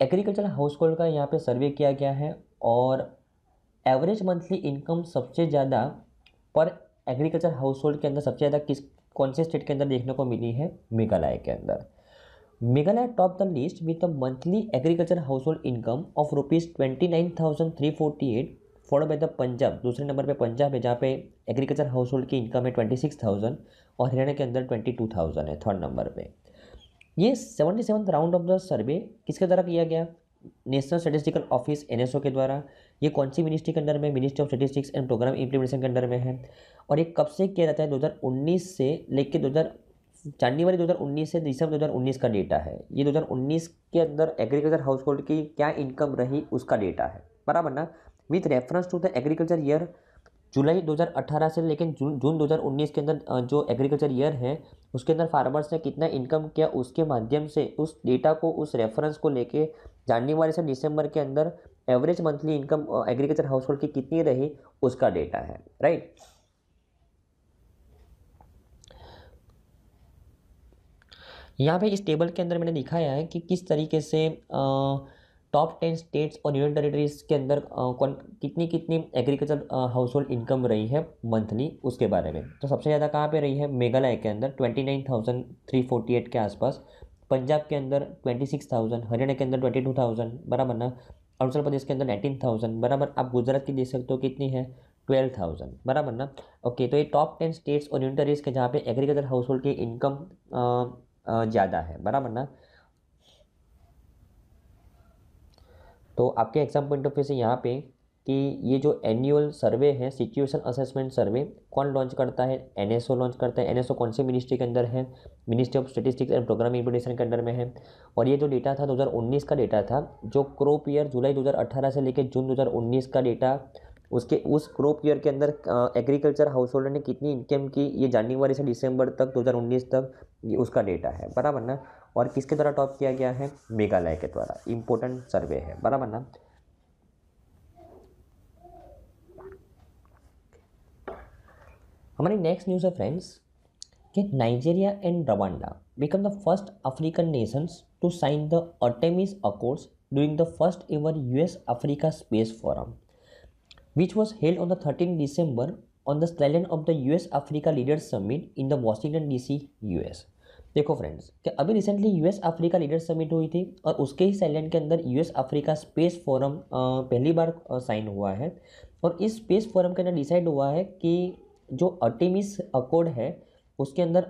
agriculture household का यहाँ पे सर्वे किया गया है और एवरेज मंथली इनकम सबसे ज़्यादा पर एग्रीकल्चर हाउस होल्ड के अंदर सबसे ज़्यादा किस कौन से स्टेट के अंदर देखने को मिली है मेघालय के अंदर Meghalaya top the list monthly agriculture household income of rupees twenty nine thousand three forty eight follow by the Punjab दूसरे नंबर पे पंजाब है जहाँ पे एग्रीकल्चर हाउस होल्ड की इनकम है ट्वेंटी सिक्स थाउजेंड और हरियाणा के अंदर ट्वेंटी टू थाउजेंड है थर्ड नंबर पे ये seventy seven round of the survey किसके द्वारा किया गया national statistical office N S O के द्वारा ये कौन सी मिनिस्ट्री के अंदर में Ministry of Statistics and Programme Implementation के अंदर में है और ये कब से किया जाता है दो हज़ार उन्नीस से लेकर दो हज़ार जनवरी 2019 से दिसंबर 2019 का डेटा है ये 2019 के अंदर एग्रीकल्चर हाउस होल्ड की क्या इनकम रही उसका डेटा है बराबर ना with reference to the agriculture year जुलाई 2018 से लेकिन जून जून 2019 के अंदर जो एग्रीकल्चर ईयर है उसके अंदर फार्मर्स ने कितना इनकम किया उसके माध्यम से उस डेटा को उस रेफरेंस को लेके जनवरी से दिसंबर के अंदर average monthly income agriculture household की कितनी रही उसका डेटा है राइट यहाँ पे इस टेबल के अंदर मैंने दिखाया है कि किस तरीके से टॉप टेन स्टेट्स और यूनियन टेरिटरीज के अंदर कौन कितनी कितनी एग्रीकल्चर हाउस होल्ड इनकम रही है मंथली उसके बारे में तो सबसे ज़्यादा कहाँ पे रही है मेघालय के अंदर twenty nine thousand three forty eight के आसपास पंजाब के अंदर ट्वेंटी सिक्स थाउजेंड हरियाणा के अंदर ट्वेंटी टू थाउजेंड बराबर ना अरुणाचल प्रदेश के अंदर नाइनटीन थाउजेंड बराबर आप गुजरात की देख सकते हो कितनी है ट्वेल्व थाउजेंड बराबर ना ओके तो ये टॉप टेन स्टेट्स और यूनिटरीज के जहाँ पे एग्रीकल्चर हाउस होल्ड की इनकम ज़्यादा है बराबर ना तो आपके एग्जाम पॉइंट ऑफ व्यू से यहाँ पे कि ये जो एनुअल सर्वे है सिचुएशन असेसमेंट सर्वे कौन लॉन्च करता है एनएसओ लॉन्च करता है एनएसओ कौन से मिनिस्ट्री के अंदर है Ministry of Statistics and Programme Implementation के अंदर में है और ये जो डेटा था 2019 का डेटा था जो क्रोप ईयर जुलाई 2018 से लेकर जून 2019 का डेटा उसके उस क्रॉप ईयर के अंदर एग्रीकल्चर हाउस होल्डर ने कितनी इनकम की ये जनवरी से दिसंबर तक 2019 तक ये उसका डेटा है बराबर ना और किसके द्वारा टॉप किया गया है मेघालय के द्वारा इम्पोर्टेंट सर्वे है बराबर ना हमारी नेक्स्ट न्यूज़ है फ्रेंड्स कि Nigeria and Rwanda become the first African nations to sign the Artemis accords during the first ever US Africa space forum which was held on the 13th December on the stallion of the US Africa Leaders Summit in the Washington DC US देखो friends कि अभी recently US Africa leader summit हुई थी और उसके ही साइलैंड के अंदर US Africa space forum पहली बार साइन हुआ है और इस स्पेस फोरम के अंदर डिसाइड हुआ है कि जो अटेमिस अकॉर्ड है उसके अंदर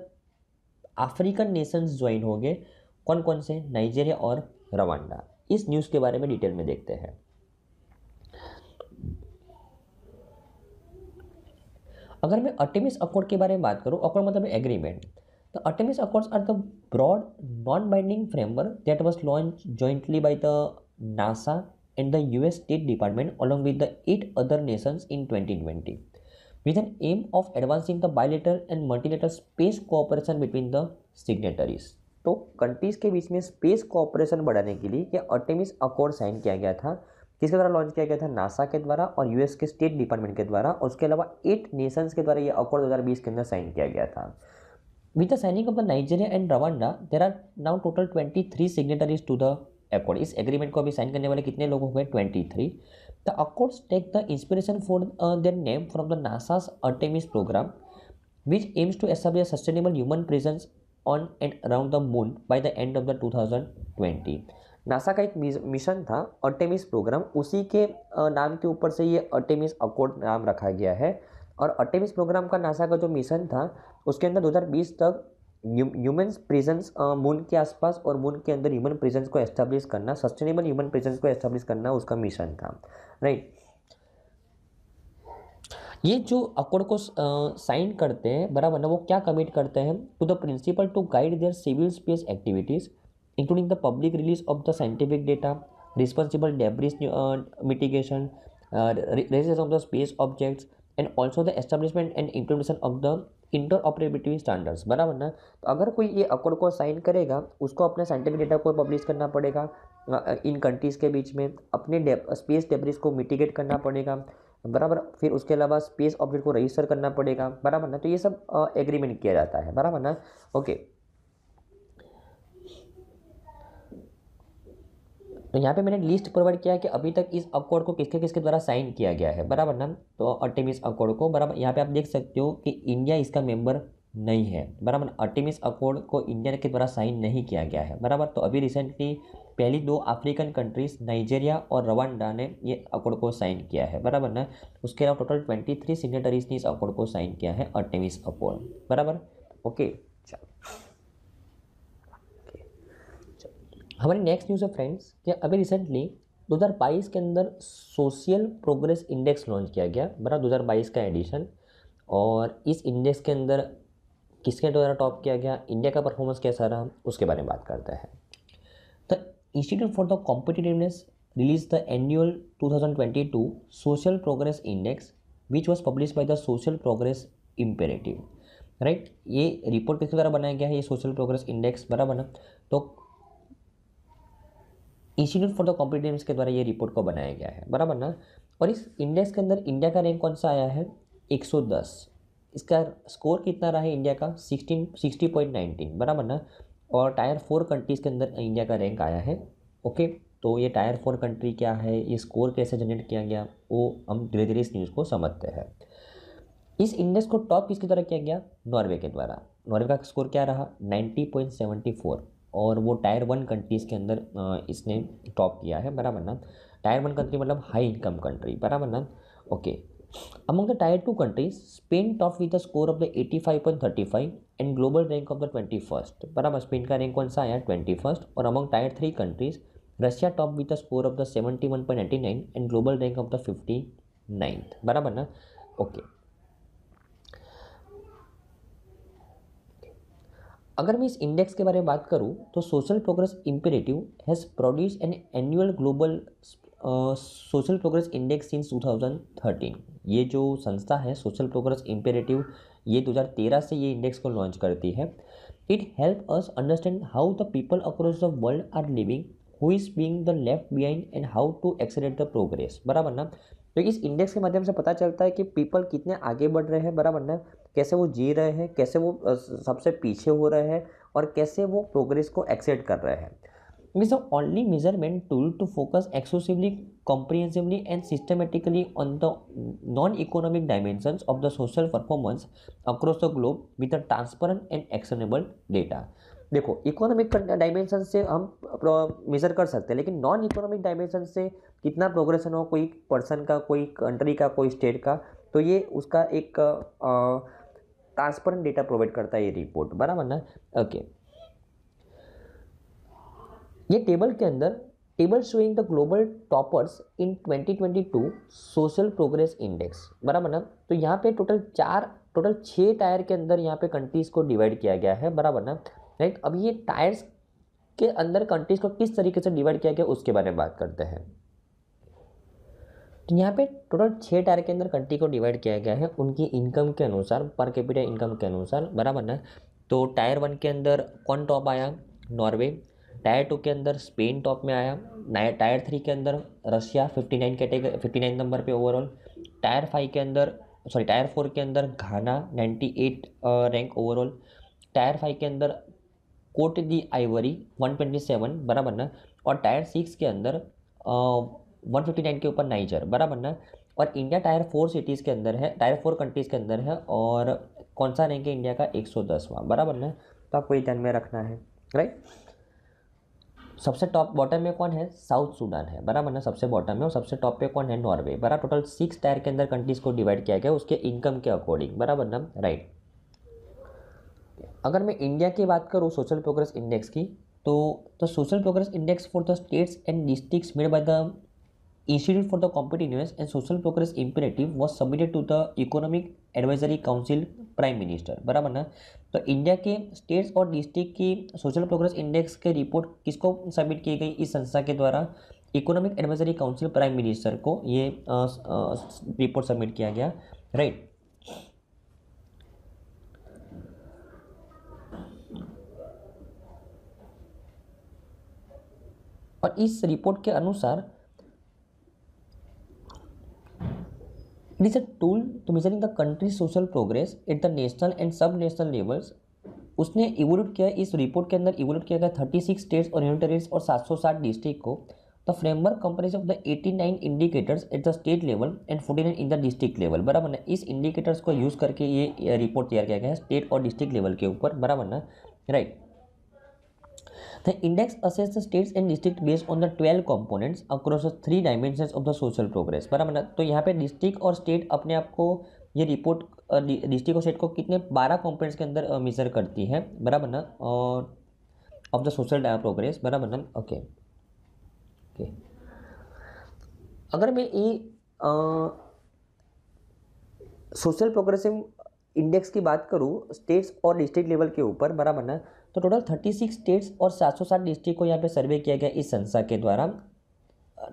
अफ्रीकन नेशंस ज्वाइन होंगे कौन कौन से नाइजीरिया और रवांडा इस न्यूज़ के बारे में डिटेल में देखते हैं अगर मैं अटेमिस अकॉर्ड के बारे में बात करूँ अकॉर्ड मतलब एग्रीमेंट तो Artemis accords are the broad non binding framework that was launch jointly by the NASA and the U S state department along with the eight other nations in twenty twenty with an aim of advancing the bilateral and multilateral space cooperation between the signatories तो countries के बीच में space cooperation बढ़ाने के लिए यह अटेमिस accord sign किया गया था किसके द्वारा लॉन्च किया गया था नासा के द्वारा और यूएस के स्टेट डिपार्टमेंट के द्वारा और उसके अलावा एट नेशंस के द्वारा ये अकॉर्ड 2020 के अंदर साइन किया गया था with the signing of the Nigeria and Rwanda there are now total twenty three signatories to the accord इस एग्रीमेंट को अभी साइन करने वाले कितने लोग हो गए twenty three the accords take the inspiration for their name from the NASA's Artemis programme which aims to establish sustainable human presence on and around the moon by the end of the two thousand twenty NASA का एक mission था अटेमिस programme उसी के नाम के ऊपर से ये अटेमिस अकोड नाम रखा गया है और अटेमिस प्रोग्राम का नासा का जो मिशन था उसके अंदर 2020 तक ह्यूमन प्रेजेंस मून के आसपास और मून के अंदर ह्यूमन प्रेजेंस को एस्टेब्लिश करना सस्टेनेबल ह्यूमन प्रेजेंस को एस्टेब्लिश करना उसका मिशन था राइट ये जो अकॉर्ड को साइन करते हैं बराबर ना वो क्या कमिट करते हैं to the principle to guide their civil space activities including the public release of the scientific data, responsible debris uh, mitigation, uh, the of the space objects, and also the establishment and implementation of the interoperability standards बराबर ना तो अगर कोई ये accord को sign करेगा उसको अपने साइंटिफिक डेटा को पब्लिश करना पड़ेगा इन कंट्रीज़ के बीच में अपने डेप, स्पेस डेब्रिज को मिटिगेट करना पड़ेगा बराबर फिर उसके अलावा स्पेस ऑब्जेक्ट को रजिस्टर करना पड़ेगा बराबर ना तो ये सब एग्रीमेंट किया जाता है बराबर ना ओके okay. तो यहाँ पे मैंने लिस्ट प्रोवाइड किया है कि अभी तक इस अकॉर्ड को किसके किसके द्वारा साइन किया गया है बराबर ना तो अटेमिस अकॉर्ड को बराबर यहाँ पे आप देख सकते हो कि इंडिया इसका मेंबर नहीं है बराबर अटेमिस अकॉर्ड को इंडिया के द्वारा साइन नहीं किया गया है बराबर तो अभी रिसेंटली पहली दो अफ्रीकन कंट्रीज़ नाइजेरिया और रवांडा ने ये अकॉर्ड को साइन किया है बराबर ना उसके अलावा टोटल ट्वेंटी थ्री सिग्नेटरीज ने इस अकॉर्ड को साइन किया है अटेमिस अकॉर्ड बराबर ओके हमारी नेक्स्ट न्यूज़ है फ्रेंड्स कि अभी रिसेंटली 2022 के अंदर सोशल प्रोग्रेस इंडेक्स लॉन्च किया गया बड़ा 2022 का एडिशन और इस इंडेक्स के अंदर किसके द्वारा टॉप किया गया इंडिया का परफॉर्मेंस कैसा रहा उसके बारे में बात करते हैं the institute for the competitiveness release the annual 2022 social progress index which was publish by the social progress imperative right ये रिपोर्ट किसके द्वारा बनाया गया है ये सोशल प्रोग्रेस इंडेक्स बराबर ना तो इंस्टीट्यूट फॉर द कॉम्पिटेटिव्स के द्वारा ये रिपोर्ट को बनाया गया है बराबर ना और इस इंडेक्स के अंदर इंडिया का रैंक कौन सा आया है 110 इसका स्कोर कितना रहा है इंडिया का 16 60.19 बराबर ना और टायर फोर कंट्रीज़ के अंदर इंडिया का रैंक आया है ओके तो ये टायर फोर कंट्री क्या है ये स्कोर कैसे जनरेट किया गया वो हम धीरे धीरे इस न्यूज़ को समझते हैं इस इंडेक्स को टॉप किसके द्वारा किया गया नॉर्वे के द्वारा नॉर्वे का स्कोर क्या रहा नाइन्टी और वो टायर वन कंट्रीज़ के अंदर इसने टॉप किया है बराबर ना टायर वन कंट्री मतलब हाई इनकम कंट्री बराबर ना okay among the tier two countries Spain top with the score of the eighty five point thirty five and global rank of the twenty first बराबर Spain का rank कौन सा आया twenty first और among tier three countries Russia top with the score of the seventy one point eighty nine and global rank of the fifty ninth बराबर ना okay okay. अगर मैं इस इंडेक्स के बारे में बात करूँ तो social progress imperative has produce an annual global social progress index in 2013 ये जो संस्था है सोशल प्रोग्रेस इम्पेरेटिव ये 2013 से ये इंडेक्स को लॉन्च करती है it help us understand how the people across the world are living who is being the left behind and how to accelerate the progress बराबर ना तो इस इंडेक्स के माध्यम से पता चलता है कि पीपल कितने आगे बढ़ रहे हैं बराबर ना कैसे वो जी रहे हैं कैसे वो सबसे पीछे हो रहे हैं और कैसे वो प्रोग्रेस को एक्सेप्ट कर रहे हैं means only measurement tool to focus exclusively comprehensively and systematically on the non economic dimension of the social performance across the globe with a transparent and actionable data देखो इकोनॉमिक डायमेंशन से हम major कर सकते हैं लेकिन non economic dimension से कितना progression हो कोई पर्सन का कोई कंट्री का कोई स्टेट का तो ये उसका एक आ, ट्रांसपरंट डेटा प्रोवाइड करता है ये रिपोर्ट बराबर ना ओके ये टेबल के अंदर table showing the global toppers in 2022 social progress index बराबर ना तो यहाँ पे टोटल चार टोटल छः टायर के अंदर यहाँ पे कंट्रीज़ को डिवाइड किया गया है बराबर ना राइट अब ये टायर्स के अंदर कंट्रीज़ को किस तरीके से डिवाइड किया गया उसके बारे में बात करते हैं तो यहाँ पे टोटल छः टायर के अंदर कंट्री को डिवाइड किया गया है उनकी इनकम के अनुसार पर कैपिटल इनकम के अनुसार बराबर ना तो टायर वन के अंदर कौन टॉप आया नॉर्वे टायर टू के अंदर स्पेन टॉप में आया टायर थ्री के अंदर Russia fifty nine category fifty nine number पे ओवरऑल टायर फाइव के अंदर सॉरी टायर फोर के अंदर Ghana ninety eight rank overall tier five के अंदर Cote d'Ivoire one twenty seven बराबर ना और टायर सिक्स के अंदर 159 के ऊपर नाइजर बराबर ना और इंडिया टायर फोर सिटीज़ के अंदर है टायर फोर कंट्रीज़ के अंदर है और कौन सा रैंक है इंडिया का एक सौ दसवां बराबर ना तो आपको ये ध्यान में रखना है राइट सबसे टॉप बॉटम में कौन है साउथ सूडान है बराबर ना सबसे बॉटम में और सबसे टॉप पे कौन है नॉर्वे बराबर टोटल सिक्स टायर के अंदर कंट्रीज़ को डिवाइड किया गया उसके इनकम के अकॉर्डिंग बराबर ना राइट अगर मैं इंडिया की बात करूँ सोशल प्रोग्रेस इंडेक्स की तो the social progress index for the states and districts made by the Institute for the Competitiveness and Social Progress Imperative was submitted to the Economic advisory council prime minister बराबर ना तो India के states और district की social progress index के report किसको submit की गई इस संस्था के द्वारा economic advisory council prime minister को ये रिपोर्ट सबमिट किया गया राइट और इस रिपोर्ट के अनुसार It is tool to to measuring the country social progress at the national and sub national levels उसने इवोल्यूट किया इस रिपोर्ट के अंदर इवोल्यूट किया गया थर्टी सिक्स स्टेट्स और और सात सौ साठ डिस्ट्रिक्ट को the framework comprises of the eighty nine indicators at the state level and forty nine in the district level बराबर ना इस इंडिकेटर्स को यूज़ करके ये रिपोर्ट तैयार किया गया है स्टेट और डिस्ट्रिक्ट लेवल के ऊपर बराबर ना right The index assesses the states and district based on the 12 components across the three dimensions of the social progress बराबर ना तो यहाँ पे district और state अपने आप को ये report district और state को कितने 12 components के अंदर measure करती है बराबर ना और of the social progress बराबर ना okay okay अगर मैं ये social प्रोग्रेसिव index की बात करूँ states और district level के ऊपर बराबर ना तो टोटल थर्टी सिक्स स्टेट्स और सात सौ सात डिस्ट्रिक्ट को यहाँ पे सर्वे किया गया इस संस्था के द्वारा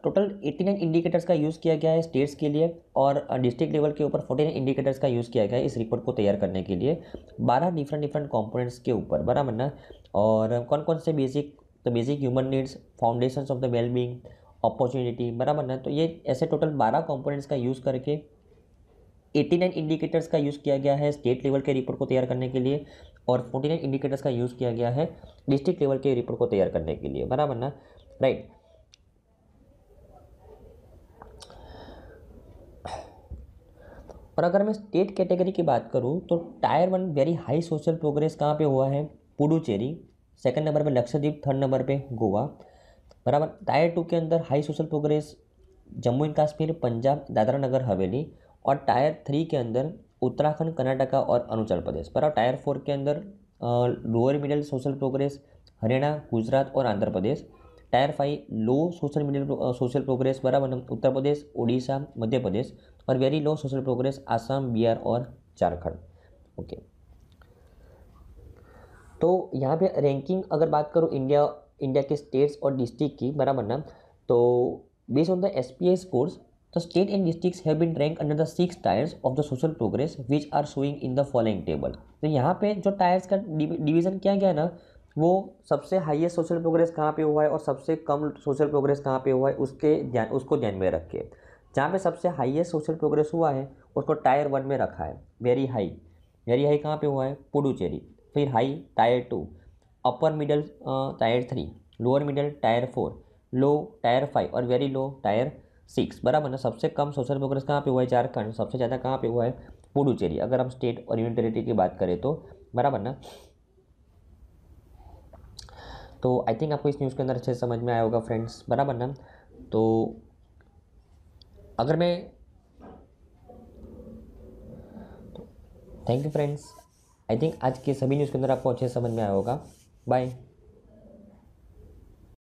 टोटल एट्टी नाइन इंडिकेटर्स का यूज़ किया गया है स्टेट्स के लिए और डिस्ट्रिक्ट लेवल के ऊपर फोर्टी नाइन इंडिकेटर्स का यूज़ किया गया है इस रिपोर्ट को तैयार करने के लिए बारह डिफरेंट डिफरेंट कॉम्पोनेंट्स के ऊपर बराबर ना और कौन कौन से बेसिक तो basic human needs foundation of the wellbeing opportunity बराबर ना तो ये ऐसे टोटल बारह कॉम्पोनेंट्स का यूज़ करके एटी नाइन इंडिकेटर्स का यूज़ किया गया है स्टेट लेवल के रिपोर्ट को तैयार करने के लिए और फोर्टी नाइन इंडिकेटर्स का यूज़ किया गया है डिस्ट्रिक्ट लेवल के रिपोर्ट को तैयार करने के लिए बराबर ना राइट और अगर मैं स्टेट कैटेगरी की बात करूँ तो tier one very high social progress कहाँ पे हुआ है पुडुचेरी सेकंड नंबर पे लक्षद्वीप थर्ड नंबर पे गोवा बराबर टायर टू के अंदर high social progress Jammu and Kashmir Punjab Dadra Nagar Haveli और टायर थ्री के अंदर उत्तराखंड कर्नाटका और अरुणाचल प्रदेश पर और टायर फोर के अंदर lower middle social progress Haryana Gujarat और Andhra Pradesh tier five low social middle social progress बराबर उत्तर प्रदेश उड़ीसा मध्य प्रदेश और very low social progress Assam Bihar और झारखंड ओके तो यहाँ पे रैंकिंग अगर बात करूँ इंडिया इंडिया के स्टेट्स और डिस्ट्रिक्ट की बराबर ना तो based on the S P S कोर्स The state and districts have been ranked under the six tiers of the social progress which are showing in the following table. तो यहाँ पे जो टायर्स का division किया गया ना वो सबसे हाईएस्ट सोशल प्रोग्रेस कहाँ पे हुआ है और सबसे कम सोशल प्रोग्रेस कहाँ पे हुआ है उसके ध्यान उसको ध्यान में रखे जहाँ पे सबसे हाईएस्ट सोशल प्रोग्रेस हुआ है उसको टायर वन में रखा है वेरी हाई वेरी हाई कहाँ पे हुआ है पुडुचेरी फिर high tier two upper middle tier three lower middle tier four low tier five और वेरी लो टायर सिक्स बराबर ना सबसे कम सोशल प्रोग्रेस कहाँ पे हुआ है झारखंड सबसे ज़्यादा कहाँ पे हुआ है पुडुचेरी अगर हम स्टेट और यूनियन टेरेटरी की बात करें तो बराबर ना तो आई थिंक आपको इस न्यूज़ के अंदर अच्छे समझ में आया होगा फ्रेंड्स बराबर ना तो अगर मैं thank you friends I think आज के सभी न्यूज़ के अंदर आपको अच्छे समझ में आया होगा बाय